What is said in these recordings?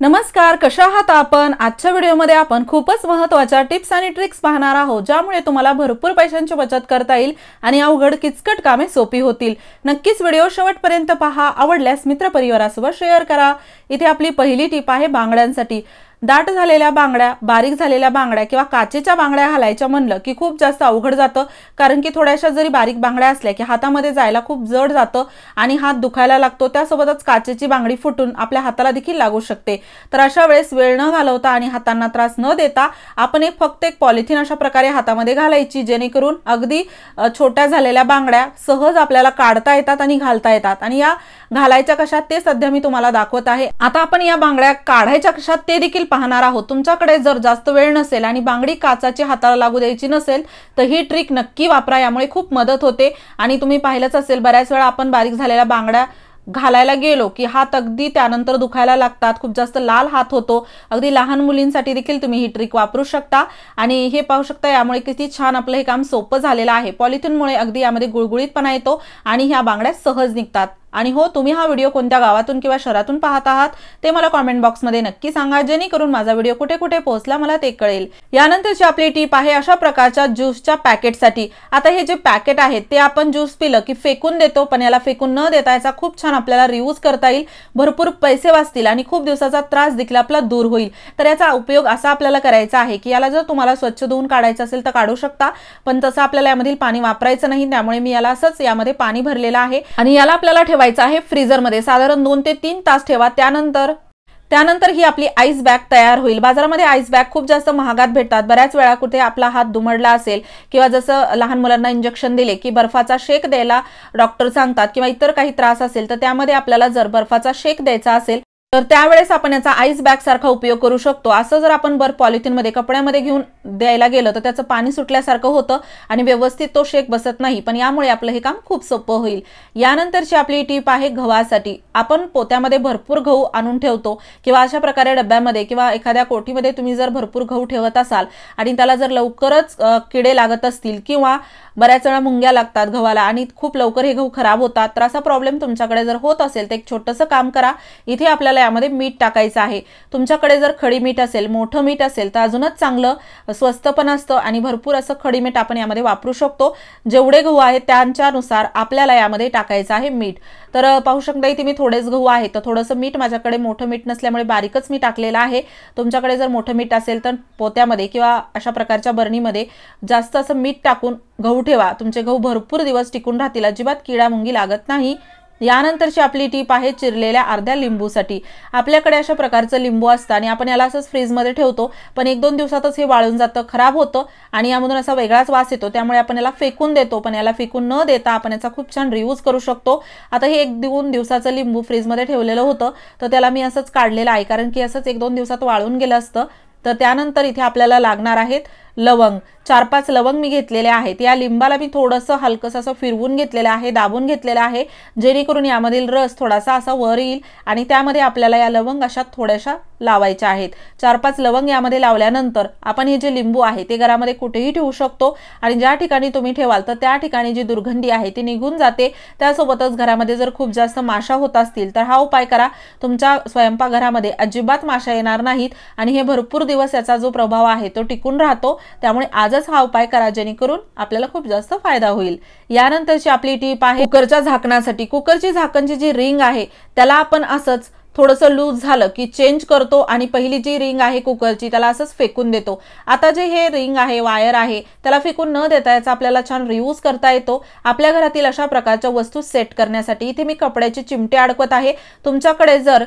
नमस्कार कशा आहात आपण आजच्या व्हिडिओमध्ये आपण खूपच महत्वाच्या टिप्स आणि ट्रिक्स पाहणार आहोत ज्यामुळे तुम्हाला भरपूर पैशांची बचत करता येईल आणि अवघड किचकट कामे सोपी होतील नक्कीच व्हिडिओ शेवटपर्यंत पहा आवडल्यास मित्रपरिवारासोबत शेअर करा इथे आपली पहिली टीप आहे बांगड्यांसाठी दाट झालेल्या बांगड्या बारीक झालेल्या बांगड्या किंवा काचेच्या बांगड्या घालायच्या म्हणलं की खूप जास्त अवघड जातं कारण की थोड्याशा जरी बारीक बांगड्या असल्या की हातामध्ये जायला खूप जड जातं आणि हात दुखायला लागतो त्यासोबतच काचेची बांगडी फुटून आपल्या हाताला देखील लागू शकते तर अशा वेळेस वेळ न घालवता आणि हातांना त्रास न देता आपण एक फक्त एक पॉलिथिन अशा प्रकारे हातामध्ये घालायची जेणेकरून अगदी छोट्या झालेल्या बांगड्या सहज आपल्याला काढता येतात आणि घालता येतात आणि या घालायच्या कशात ते सध्या मी तुम्हाला दाखवत आहे आता आपण या बांगड्या काढायच्या कशात ते देखील पाहणार आहोत तुमच्याकडे जर जास्त वेळ नसेल आणि बांगडी काचाची हाताला लागू द्यायची नसेल तर ही ट्रिक नक्की वापरा यामुळे खूप मदत होते आणि तुम्ही पाहिलंच असेल बऱ्याच वेळा आपण बारीक झालेल्या बांगड्या घालायला गेलो की हात अगदी त्यानंतर दुखायला लागतात खूप जास्त लाल हात होतो अगदी लहान मुलींसाठी देखील तुम्ही ही ट्रिक वापरू शकता आणि हे पाहू शकता यामुळे किती छान आपलं हे काम सोपं झालेलं आहे पॉलिथिनमुळे अगदी यामध्ये गुळगुळीतपणा येतो आणि ह्या बांगड्या सहज निघतात आणि हो तुम्ही हा व्हिडिओ कोणत्या गावातून किंवा शहरातून पाहत आहात ते मला कॉमेंट बॉक्समध्ये नक्की सांगा जेणेकरून माझा व्हिडिओ कुठे कुठे पोहोचला मला ते कळेल यानंतरची आपली टीप आहे अशा प्रकारच्या ज्यूसच्या पॅकेटसाठी आता हे जे पॅकेट आहेत ते आपण ज्यूस पिलं की फेकून देतो पण याला फेकून न देता याचा खूप छान आपल्याला रियूज करता येईल भरपूर पैसे वाचतील आणि खूप दिवसाचा त्रास देखील आपला दूर होईल तर याचा उपयोग असा आपल्याला करायचा आहे की याला जर तुम्हाला स्वच्छ धुवून काढायचं असेल तर काढू शकता पण तसं आपल्याला यामधील पाणी वापरायचं नाही त्यामुळे मी याला असंच यामध्ये पाणी भरलेलं आहे आणि याला आपल्याला ठेवायचं ठेवायचं आहे फ्रीजरमध्ये साधारण दोन ते तीन तास ठेवा त्यानंतर त्यानंतर ही आपली आईस बॅग तयार होईल बाजारामध्ये आईस बॅग खूप जास्त महागात भेटतात बऱ्याच वेळा कुठे आपला हात दुमडला असेल किंवा जसं लहान मुलांना इंजेक्शन दिले की बर्फाचा शेक द्यायला डॉक्टर सांगतात किंवा इतर काही त्रास असेल तर त्यामध्ये आपल्याला जर बर्फाचा शेक द्यायचा असेल तर त्यावेळेस आपण याचा आईस बॅग सारखा उपयोग करू शकतो असं जर आपण बर्फ पॉलिथिनमध्ये कपड्यामध्ये घेऊन द्यायला गेलं तर त्याचं पाणी सुटल्यासारखं होतं आणि व्यवस्थित तो शेक बसत नाही पण यामुळे आपलं हे काम खूप सोपं होईल यानंतरची आपली टीप आहे गव्हासाठी आपण पोत्यामध्ये भरपूर गहू आणून ठेवतो किंवा अशा प्रकारे डब्यामध्ये किंवा एखाद्या कोठीमध्ये तुम्ही जर भरपूर गहू ठेवत असाल आणि त्याला जर लवकरच किडे लागत असतील किंवा बऱ्याच वेळा मुंग्या लागतात गव्हाला आणि खूप लवकर हे गहू खराब होतात तर असा प्रॉब्लेम तुमच्याकडे जर होत असेल तर एक छोटंसं काम करा इथे आपल्याला यामध्ये मीठ टाकायचं आहे तुमच्याकडे जर खडी मीठ असेल मोठं मीठ असेल तर अजूनच चांगलं स्वस्त पण असतं आणि भरपूर असं खडी मीठ आपण यामध्ये वापरू शकतो जेवढे गहू आहे त्यांच्यानुसार आपल्याला यामध्ये टाकायचं आहे मीठ तर पाहू शकता इथे मी थोडेच गहू आहे तर थोडंसं मीठ माझ्याकडे मोठं मीठ नसल्यामुळे बारीकच मी टाकलेलं आहे तुमच्याकडे जर मोठं मीठ असेल तर पोत्यामध्ये किंवा अशा प्रकारच्या बरणीमध्ये जास्त असं मीठ टाकून गहू ठेवा तुमचे गहू भरपूर दिवस टिकून राहतील अजिबात किडा मुंगी लागत नाही यानंतरची आपली टीप आहे चिरलेल्या अर्ध्या लिंबूसाठी आपल्याकडे अशा प्रकारचं लिंबू असतं आणि आपण याला असंच फ्रीजमध्ये ठेवतो पण एक दोन दिवसातच हे वाळून जातं खराब होतं आणि यामधून असा वेगळाच वास येतो त्यामुळे आपण याला फेकून देतो पण याला फेकून न देता आपण याचा खूप छान रियूज करू शकतो आता हे एक दोन दिवसाचं लिंबू फ्रीजमध्ये ठेवलेलं होतं तर त्याला मी असंच काढलेलं आहे कारण की असंच एक दोन दिवसात वाळून गेलं असतं तर त्यानंतर इथे आपल्याला लागणार आहेत लवंग चार पाच लवंग मी घेतलेले आहेत या लिंबाला मी थोडंसं हलकंसं असं फिरवून घेतलेलं आहे दाबून घेतलेलं आहे जेणेकरून यामधील रस थोडासा असा वर येईल आणि त्यामध्ये आपल्याला या लवंग अशा थोड्याशा लावायच्या आहेत चार पाच लवंग यामध्ये लावल्यानंतर आपण हे जे लिंबू आहे ते घरामध्ये कुठेही ठेवू शकतो आणि ज्या ठिकाणी तुम्ही ठेवाल तर त्या ठिकाणी जी दुर्गंधी आहे ती निघून जाते त्यासोबतच घरामध्ये जर खूप जास्त माशा होत असतील तर हा उपाय करा तुमच्या स्वयंपाकघरामध्ये अजिबात माशा येणार नाहीत आणि हे भरपूर दिवस याचा जो प्रभाव आहे तो टिकून राहतो त्यामुळे आजच हा उपाय करा जेणेकरून आपल्याला खूप जास्त फायदा होईल यानंतरची आपली टीप आहे कुकरच्या झाकणासाठी कुकरची झाकणची जी रिंग आहे त्याला आपण असंच थोडंसं लूज झालं की चेंज करतो आणि पहिली जी रिंग आहे कुकरची त्याला असंच फेकून देतो आता जे हे रिंग आहे वायर आहे त्याला फेकून न देता याचा आपल्याला छान रियूज करता येतो आपल्या घरातील अशा प्रकारच्या वस्तू सेट करण्यासाठी इथे मी कपड्याचे चिमटे अडकवत आहे तुमच्याकडे जर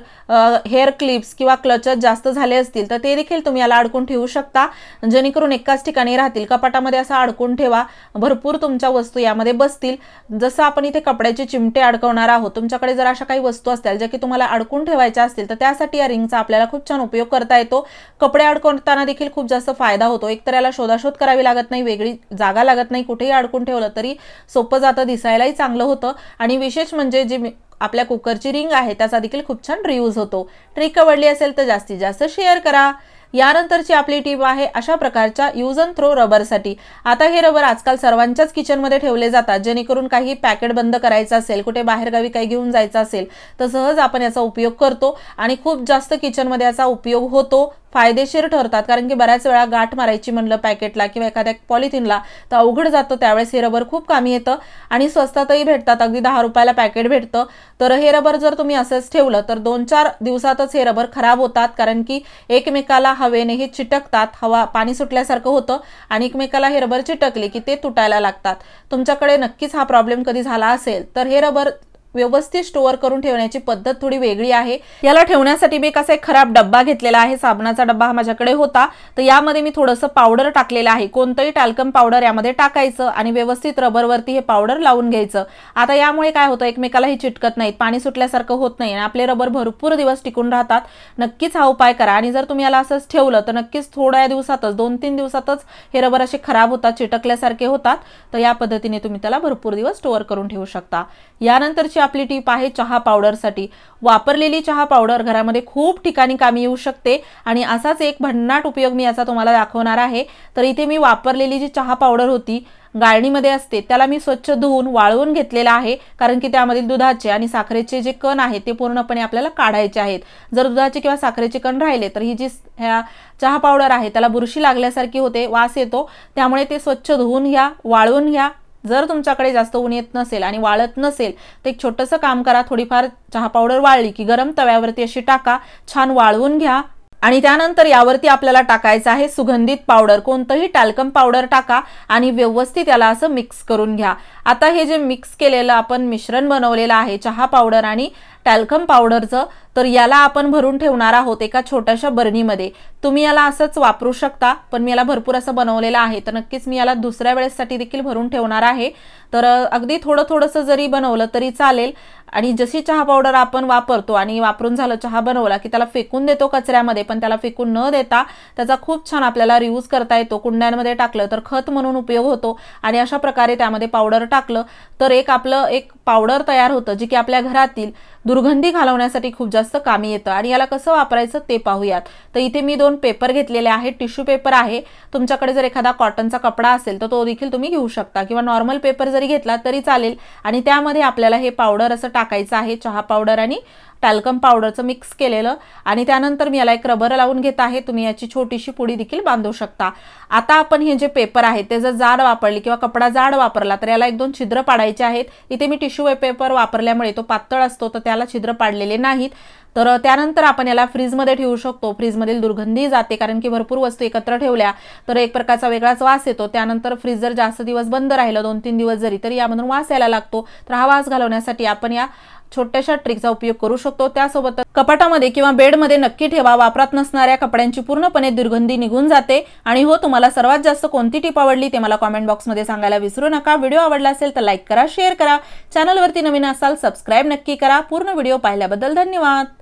हेअर क्लिप्स किंवा क्लचर जास्त झाले असतील तर ते देखील तुम्ही याला अडकून ठेवू शकता जेणेकरून एकाच ठिकाणी राहतील कपाटामध्ये असं अडकून ठेवा भरपूर तुमच्या वस्तू यामध्ये बसतील जसं आपण इथे कपड्याचे चिमटे अडकवणार आहोत तुमच्याकडे जर अशा काही वस्तू असतील ज्या की तुम्हाला अडकून ठेवायच्या असतील तर त्यासाठी या रिंगचा आपल्याला खूप छान उपयोग करता येतो कपडे अडकवताना देखील खूप जास्त फायदा होतो एकतर याला शोधाशोध करावी लागत नाही वेगळी जागा लागत नाही कुठेही अडकून ठेवलं तरी सोपं जातं दिसायलाही चांगलं होतं आणि विशेष म्हणजे जे आपल्या कुकरची रिंग आहे त्याचा देखील खूप छान रियूज होतो ट्रिक आवडली असेल तर जास्तीत जास्त शेअर करा यानंतरची आपली टीप आहे अशा प्रकारच्या यूज अँड थ्रो रबरसाठी आता हे रबर आजकाल सर्वांच्याच किचनमध्ये ठेवले जातात जेणेकरून काही पॅकेट बंद करायचं असेल कुठे बाहेरगावी काही घेऊन जायचं असेल तर सहज आपण याचा उपयोग करतो आणि खूप जास्त किचनमध्ये याचा उपयोग होतो फायदेशीर ठरतात कारण की बऱ्याच वेळा गाठ मारायची म्हणलं पॅकेटला किंवा एखाद्या पॉलिथिनला तर अवघड जातं त्यावेळेस हे रबर खूप कामी येतं आणि स्वस्तातही भेटतात अगदी दहा रुपयाला पॅकेट भेटतं तर हे रबर जर तुम्ही असंच ठेवलं तर दोन चार दिवसातच हे रबर खराब होतात कारण की एकमेकाला हवेने हे चिटकतात हवा पाणी सुटल्यासारखं होतं आणि एकमेकाला हे रबर चिटकले की ते तुटायला लागतात तुमच्याकडे नक्कीच हा प्रॉब्लेम कधी झाला असेल तर हे रबर व्यवस्थित स्टोअर करून ठेवण्याची पद्धत थोडी वेगळी आहे याला ठेवण्यासाठी मी कसा एक खराब डब्बा घेतलेला आहे साबणाचा डब्बा हा माझ्याकडे होता तर यामध्ये मी थोडंसं पावडर टाकलेलं आहे कोणतंही टाल्कम पावडर यामध्ये टाकायचं आणि व्यवस्थित रबरवरती हे पावडर लावून घ्यायचं आता यामुळे काय होतं एकमेकाला ही चिटकत नाहीत पाणी सुटल्यासारखं होत नाही आणि आपले रबर भरपूर दिवस टिकून राहतात नक्कीच हा उपाय करा आणि जर तुम्ही याला असंच ठेवलं तर नक्कीच थोड्या दिवसातच दोन तीन दिवसातच हे रबर असे खराब होतात चिटकल्यासारखे होतात तर या पद्धतीने तुम्ही त्याला भरपूर दिवस स्टोअर करून ठेवू शकता यानंतरची आपली टीप आहे चहा पावडरसाठी वापरलेली चहा पावडर घरामध्ये खूप ठिकाणी कामी येऊ शकते आणि असाच एक भन्नाट उपयोग मी असा तुम्हाला दाखवणार आहे तर इथे मी वापरलेली जी चहा पावडर होती गाळणीमध्ये असते त्याला मी स्वच्छ धुवून वाळवून घेतलेला आहे कारण की त्यामधील दुधाचे आणि साखरेचे जे कण आहेत ते पूर्णपणे आपल्याला काढायचे आहेत जर दुधाचे किंवा साखरेचे कण राहिले तर ही जी ह्या चहा पावडर आहे त्याला बुरशी लागल्यासारखी होते वास येतो त्यामुळे ते स्वच्छ धुवून घ्या वाळवून घ्या जर तुमच्याकडे जास्त ऊन येत नसेल आणि वाळत नसेल तर एक छोटंसं काम करा थोडीफार चहा पावडर वाळली की गरम तव्यावरती अशी टाका छान वाळवून घ्या आणि त्यानंतर यावरती आपल्याला टाकायचं आहे सुगंधित पावडर कोणतंही टॅल्कम पावडर टाका आणि व्यवस्थित याला असं मिक्स करून घ्या आता हे जे मिक्स केलेलं आपण मिश्रण बनवलेलं आहे चहा पावडर आणि टॅल्कम पावडरचं तर याला आपण भरून ठेवणार आहोत एका छोट्याशा बरणीमध्ये तुम्ही याला असंच वापरू शकता पण मी याला भरपूर असं बनवलेलं आहे तर नक्कीच मी याला दुसऱ्या वेळेसाठी देखील भरून ठेवणार आहे तर अगदी थोडं थोडंसं जरी बनवलं तरी चालेल आणि जशी चहा पावडर आपण वापरतो आणि वापरून झालं चहा बनवला की त्याला फेकून देतो कचऱ्यामध्ये पण त्याला फेकून न देता त्याचा खूप छान आपल्याला रियूज करता येतो कुंड्यांमध्ये टाकलं तर खत म्हणून उपयोग होतो आणि अशा प्रकारे त्यामध्ये पावडर टाकलं तर एक आपलं एक पावडर तयार होतं जी की आपल्या घरातील दुर्गंधी घालवण्यासाठी खूप जास्त जास्त कामी येतं आणि याला कसं वापरायचं ते पाहूयात तर इथे मी दोन पेपर घेतलेले आहेत टिश्यू पेपर आहे तुमच्याकडे जर एखादा कॉटनचा कपडा असेल तर तो देखील तुम्ही घेऊ शकता किंवा नॉर्मल पेपर जरी घेतला तरी चालेल आणि त्यामध्ये आपल्याला हे पावडर असं टाकायचं आहे चहा पावडर आणि टॅल्कम पावडरचं मिक्स केलेलं आणि त्यानंतर मी याला एक रबर लावून घेत आहे तुम्ही याची छोटीशी पुडी देखील बांधू शकता आता आपण हे जे पेपर आहे ते जर जाड वापरली किंवा कपडा जाड वापरला तर याला एक दोन छिद्र पाडायचे आहेत इथे मी टिश्यू पेपर वापरल्यामुळे तो पातळ असतो तर त्याला छिद्र पाडलेले नाहीत तर त्यानंतर आपण याला फ्रीजमध्ये ठेवू शकतो फ्रीजमधील दुर्गंधी जाते कारण की भरपूर वस्तू एकत्र ठेवल्या तर एक प्रकारचा वेगळाच वास येतो त्यानंतर फ्रीज जर जास्त दिवस बंद राहिलं दोन तीन दिवस जरी तरी यामधून वास यायला लागतो तर हा वास घालवण्यासाठी आपण या छोट्याशा ट्रिकचा उपयोग करू शकतो त्यासोबत कपाटामध्ये किंवा बेडमध्ये नक्की ठेवा वापरात नसणाऱ्या कपड्यांची पूर्णपणे दुर्गंधी निघून जाते आणि हो तुम्हाला सर्वात जास्त कोणती टीप आवडली ते मला कॉमेंट बॉक्समध्ये सांगायला विसरू नका व्हिडिओ आवडला असेल तर लाईक करा शेअर करा चॅनलवरती नवीन असाल सबस्क्राईब नक्की करा पूर्ण व्हिडिओ पाहिल्याबद्दल धन्यवाद